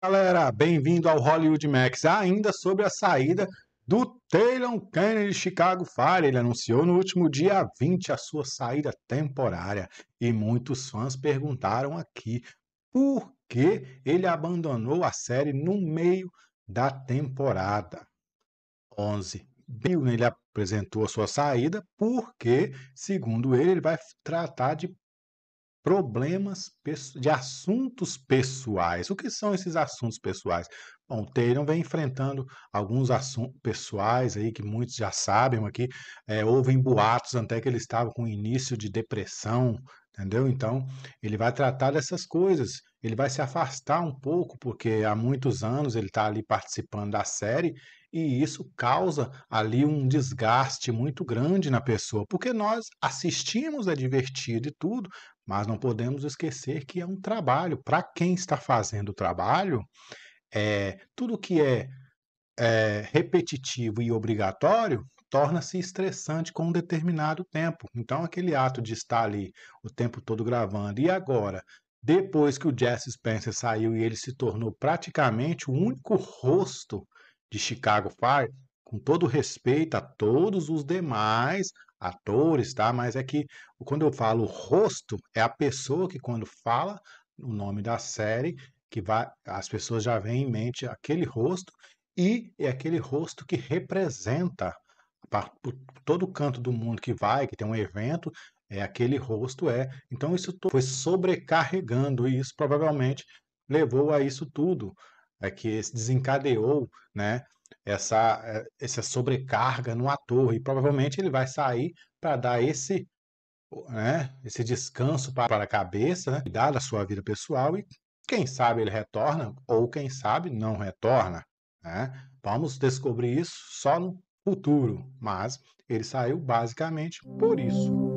galera, bem-vindo ao Hollywood Max. Ainda sobre a saída do Taylor Kennedy de Chicago Fire, ele anunciou no último dia 20 a sua saída temporária e muitos fãs perguntaram aqui por que ele abandonou a série no meio da temporada 11. Bill ele apresentou a sua saída porque, segundo ele, ele vai tratar de problemas de assuntos pessoais. O que são esses assuntos pessoais? Bom, o Taylor vem enfrentando alguns assuntos pessoais aí que muitos já sabem aqui. É, ouvem boatos até que ele estava com início de depressão, entendeu? Então, ele vai tratar dessas coisas. Ele vai se afastar um pouco, porque há muitos anos ele está ali participando da série e isso causa ali um desgaste muito grande na pessoa, porque nós assistimos, é divertido e tudo, mas não podemos esquecer que é um trabalho. Para quem está fazendo o trabalho, é, tudo que é, é repetitivo e obrigatório torna-se estressante com um determinado tempo. Então, aquele ato de estar ali o tempo todo gravando, e agora, depois que o Jesse Spencer saiu e ele se tornou praticamente o único rosto de Chicago Fire, com todo respeito a todos os demais atores, tá? Mas é que quando eu falo rosto, é a pessoa que quando fala o nome da série, que vai, as pessoas já vêm em mente aquele rosto e é aquele rosto que representa para todo canto do mundo que vai, que tem um evento, é aquele rosto é. Então isso foi sobrecarregando e isso provavelmente levou a isso tudo, é que desencadeou, né, essa, eh, essa sobrecarga no ator e provavelmente ele vai sair para dar esse, né, esse descanso para a cabeça, né, cuidar da sua vida pessoal e quem sabe ele retorna ou quem sabe não retorna. Né? Vamos descobrir isso só no futuro, mas ele saiu basicamente por isso.